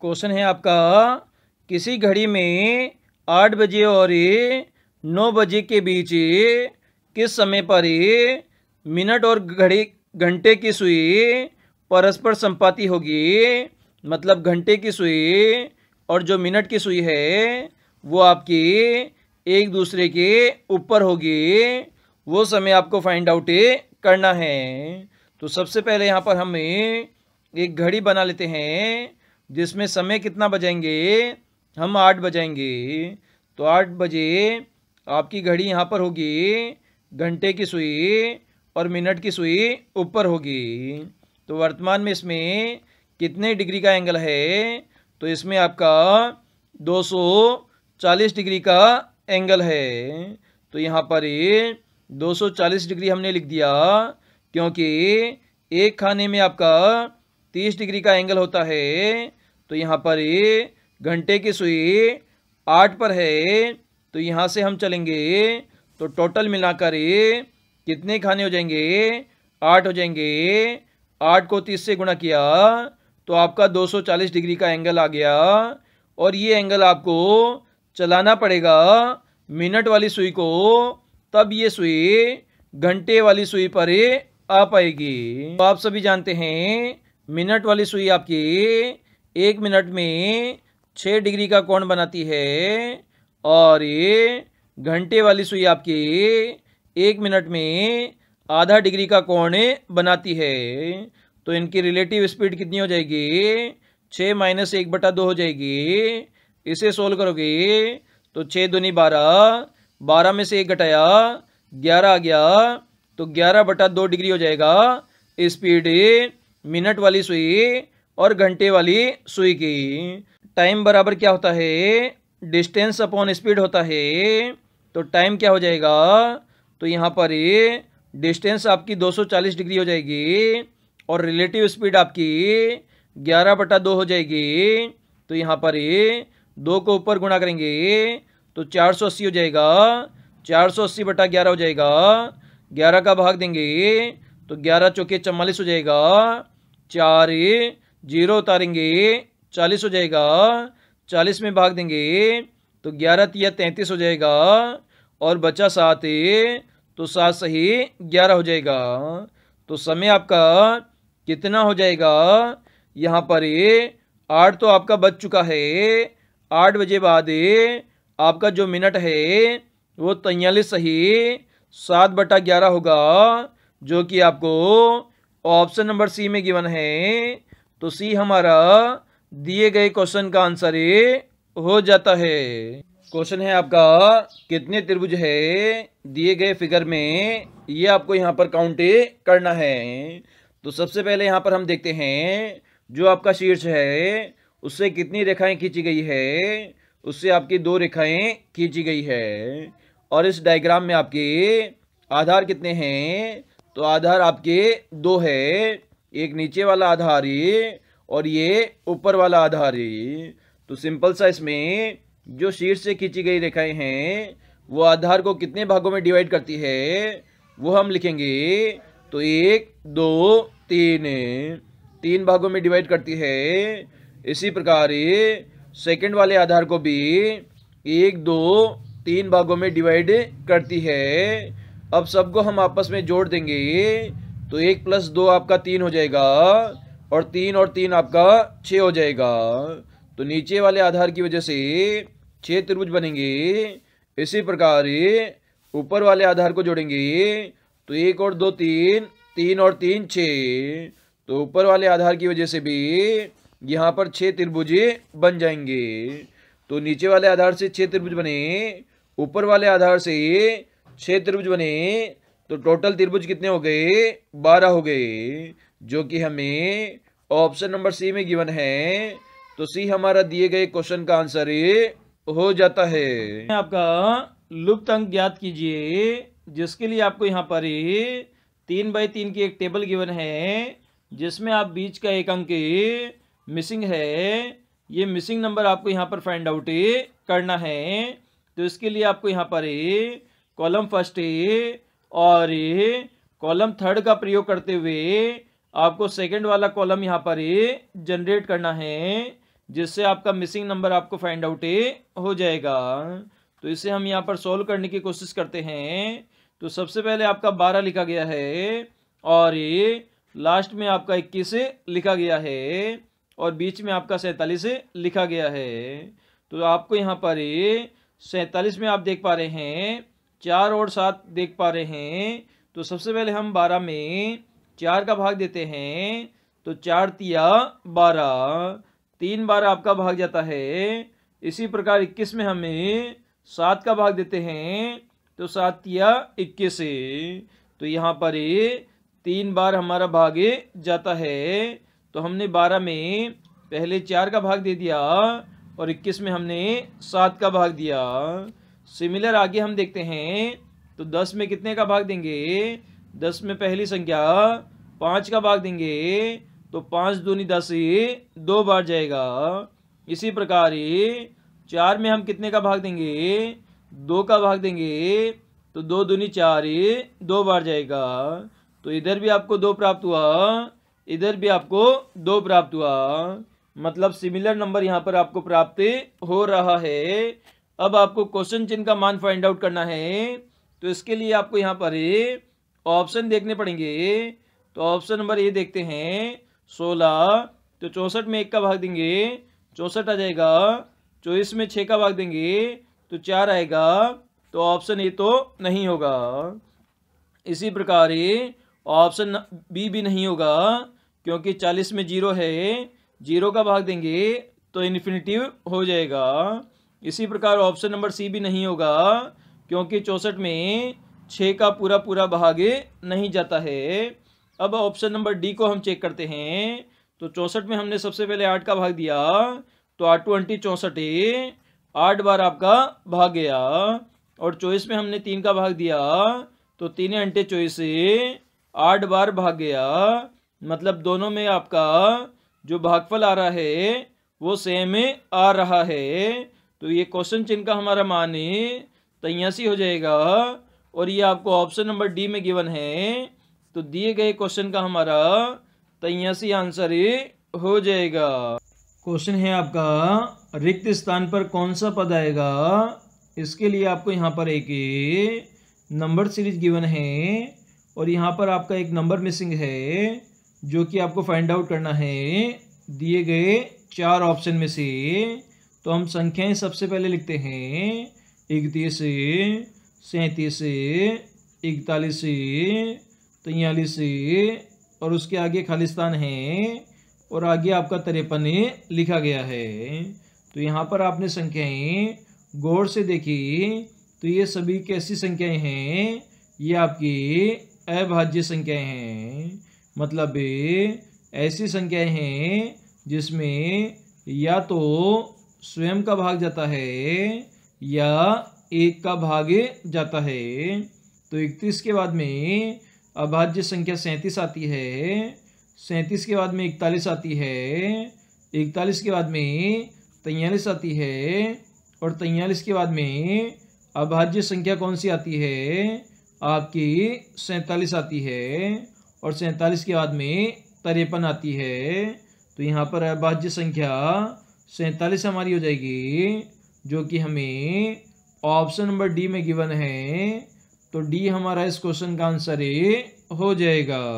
question है आपका किसी घड़ी में आठ बजे और नौ बजे के बीच किस समय पर मिनट और घड़ी घंटे की सुई परस्पर संपाति होगी मतलब घंटे की सुई और जो मिनट की सुई है वो आपकी एक दूसरे के ऊपर होगी वो समय आपको फाइंड आउट करना है तो सबसे पहले यहाँ पर हम एक घड़ी बना लेते हैं जिसमें समय कितना बजाएंगे हम आठ बजाएंगे तो आठ बजे आपकी घड़ी यहाँ पर होगी घंटे की सुई और मिनट की सुई ऊपर होगी तो वर्तमान में इसमें कितने डिग्री का एंगल है तो इसमें आपका 240 डिग्री का एंगल है तो यहाँ पर ये 240 डिग्री हमने लिख दिया क्योंकि एक खाने में आपका 30 डिग्री का एंगल होता है तो यहाँ पर ए घंटे की सुई आठ पर है तो यहाँ से हम चलेंगे तो टोटल मिलाकर ए कितने खाने हो जाएंगे आठ हो जाएंगे आठ को तीस से गुणा किया तो आपका 240 डिग्री का एंगल आ गया और ये एंगल आपको चलाना पड़ेगा मिनट वाली सुई को तब ये सुई घंटे वाली सुई पर आ पाएगी तो आप सभी जानते हैं मिनट वाली सुई आपकी एक मिनट में छः डिग्री का कोण बनाती है और ये घंटे वाली सुई आपकी एक मिनट में आधा डिग्री का कोण बनाती है तो इनकी रिलेटिव स्पीड कितनी हो जाएगी छः माइनस एक बटा दो हो जाएगी इसे सोल्व करोगे तो छः दूनी बारह बारह में से एक घटाया ग्यारह आ गया तो ग्यारह बटा दो डिग्री हो जाएगा स्पीड मिनट वाली सुई और घंटे वाली सुई की टाइम बराबर क्या होता है डिस्टेंस अपॉन स्पीड होता है तो टाइम क्या हो जाएगा तो यहाँ पर डिस्टेंस आपकी 240 डिग्री हो जाएगी और रिलेटिव स्पीड आपकी 11 बटा दो हो जाएगी तो यहाँ पर दो को ऊपर गुणा करेंगे तो 480 हो जाएगा 480 बटा ग्यारह हो जाएगा ग्यारह का भाग देंगे तो ग्यारह चौके चवालीस हो जाएगा चार जीरो उतारेंगे चालीस हो जाएगा चालीस में भाग देंगे तो ग्यारह या तैंतीस हो जाएगा और बचा सात तो सात सही ग्यारह हो जाएगा तो समय आपका कितना हो जाएगा यहाँ पर आठ तो आपका बच चुका है आठ बजे बाद आपका जो मिनट है वो तैयलीस सही सात बटा ग्यारह होगा जो कि आपको ऑप्शन नंबर सी में गिवन है तो सी हमारा दिए गए क्वेश्चन का आंसर ए हो जाता है क्वेश्चन है आपका कितने त्रिभुज है दिए गए फिगर में ये आपको यहाँ पर काउंट करना है तो सबसे पहले यहाँ पर हम देखते हैं जो आपका शीर्ष है उससे कितनी रेखाएं खींची गई है उससे आपकी दो रेखाएं खींची गई है और इस डायग्राम में आपके आधार कितने हैं तो आधार आपके दो है एक नीचे वाला आधार है और ये ऊपर वाला आधार है तो सिंपल सा इसमें जो शीर्ष से खींची गई रेखाएं हैं वो आधार को कितने भागों में डिवाइड करती है वो हम लिखेंगे तो एक दो तीन तीन भागों में डिवाइड करती है इसी प्रकार सेकंड वाले आधार को भी एक दो तीन भागों में डिवाइड करती है अब सबको हम आपस में जोड़ देंगे तो एक प्लस दो आपका तीन हो जाएगा और तीन और तीन आपका छ हो जाएगा तो नीचे वाले आधार की वजह से छ त्रिभुज बनेंगे इसी प्रकार ऊपर वाले आधार को जोड़ेंगे तो एक और दो तीन तीन और तीन छ तो ऊपर वाले आधार की वजह से भी यहाँ पर छः त्रिभुज बन जाएंगे तो नीचे वाले आधार से छः त्रिभुज बने ऊपर वाले आधार से छः त्रिभुज बने तो टोटल त्रिभुज कितने हो गए बारह हो गए जो कि हमें ऑप्शन नंबर सी में गिवन है तो सी हमारा दिए गए क्वेश्चन का आंसर हो जाता है आपका लुप्त अंक ज्ञात कीजिए जिसके लिए आपको यहाँ पर तीन बाई तीन की एक टेबल गिवन है जिसमें आप बीच का एक अंक मिसिंग है ये मिसिंग नंबर आपको यहाँ पर फाइंड आउट करना है तो इसके लिए आपको यहाँ पर कॉलम फर्स्ट और ये कॉलम थर्ड का प्रयोग करते हुए आपको सेकंड वाला कॉलम यहाँ पर ये जनरेट करना है जिससे आपका मिसिंग नंबर आपको फाइंड आउट हो जाएगा तो इसे हम यहाँ पर सॉल्व करने की कोशिश करते हैं तो सबसे पहले आपका बारह लिखा गया है और ये लास्ट में आपका इक्कीस लिखा गया है और बीच में आपका सैंतालीस लिखा गया है तो आपको यहाँ पर सैंतालीस में आप देख पा रहे हैं चार और सात देख पा रहे हैं तो सबसे पहले हम बारह में चार का भाग देते हैं तो चार तिया बारह तीन बारह आपका भाग जाता है इसी प्रकार इक्कीस में हमें सात का भाग देते हैं तो सात या इक्कीस तो यहाँ पर तीन बार हमारा भाग जाता है तो हमने बारह में पहले चार का भाग दे दिया और इक्कीस में हमने सात का भाग दिया सिमिलर आगे हम देखते हैं तो दस में कितने का भाग देंगे दस में पहली संख्या पाँच का भाग देंगे तो पाँच दूनी दस दो बार जाएगा इसी प्रकार चार में हम कितने का भाग देंगे दो का भाग देंगे तो दो दूनी चार दो बार जाएगा तो इधर भी आपको दो प्राप्त हुआ इधर भी आपको दो प्राप्त हुआ मतलब सिमिलर नंबर यहाँ पर आपको प्राप्त हो रहा है अब आपको क्वेश्चन चिन्ह का मान फाइंड आउट करना है तो इसके लिए आपको यहाँ पर ऑप्शन देखने पड़ेंगे तो ऑप्शन नंबर ए देखते हैं सोलह तो चौंसठ में एक का भाग देंगे चौंसठ आ जाएगा चौबीस में छः का भाग देंगे तो चार आएगा तो ऑप्शन ए तो नहीं होगा इसी प्रकार ऑप्शन बी भी नहीं होगा क्योंकि चालीस में जीरो है जीरो का भाग देंगे तो इन्फिनेटिव हो जाएगा इसी प्रकार ऑप्शन नंबर सी भी नहीं होगा क्योंकि चौंसठ में छः का पूरा पूरा भाग नहीं जाता है अब ऑप्शन नंबर डी को हम चेक करते हैं तो चौंसठ में हमने सबसे पहले आठ का भाग दिया तो आठ टू अंटी चौंसठ आठ बार आपका भाग गया और चौबीस में हमने तीन का भाग दिया तो तीन अंटे चौबीस आठ बार भाग गया मतलब दोनों में आपका जो भागफल आ रहा है वो सेम आ रहा है तो ये क्वेश्चन चिन्ह का हमारा मान तयासी हो जाएगा और ये आपको ऑप्शन नंबर डी में गिवन है तो दिए गए क्वेश्चन का हमारा तयासी आंसर हो जाएगा क्वेश्चन है आपका रिक्त स्थान पर कौन सा पद आएगा इसके लिए आपको यहाँ पर एक नंबर सीरीज गिवन है और यहाँ पर आपका एक नंबर मिसिंग है जो कि आपको फाइंड आउट करना है दिए गए चार ऑप्शन में से तो हम संख्याएं सबसे पहले लिखते हैं इकतीस सैंतीस इकतालीस तैयलीस और उसके आगे खालिस्तान है और आगे आपका तिरपन लिखा गया है तो यहाँ पर आपने संख्याएं गौर से देखी तो ये सभी कैसी संख्याएं हैं ये आपकी अभाज्य संख्याएं हैं मतलब ऐसी संख्याएं हैं जिसमें या तो स्वयं का भाग जाता है या एक का भाग जाता है तो इकतीस के बाद में अभाज्य संख्या सैंतीस आती है सैंतीस के बाद में इकतालीस आती है इकतालीस के बाद में तैयलीस आती है और तैयलीस के बाद में अभाज्य संख्या कौन सी आती है आपकी सैंतालीस आती है और सैंतालीस के बाद में तरेपन आती है तो यहाँ पर अभाज्य संख्या सैंतालीस हमारी हो जाएगी जो कि हमें ऑप्शन नंबर डी में गिवन है तो डी हमारा इस क्वेश्चन का आंसर ए हो जाएगा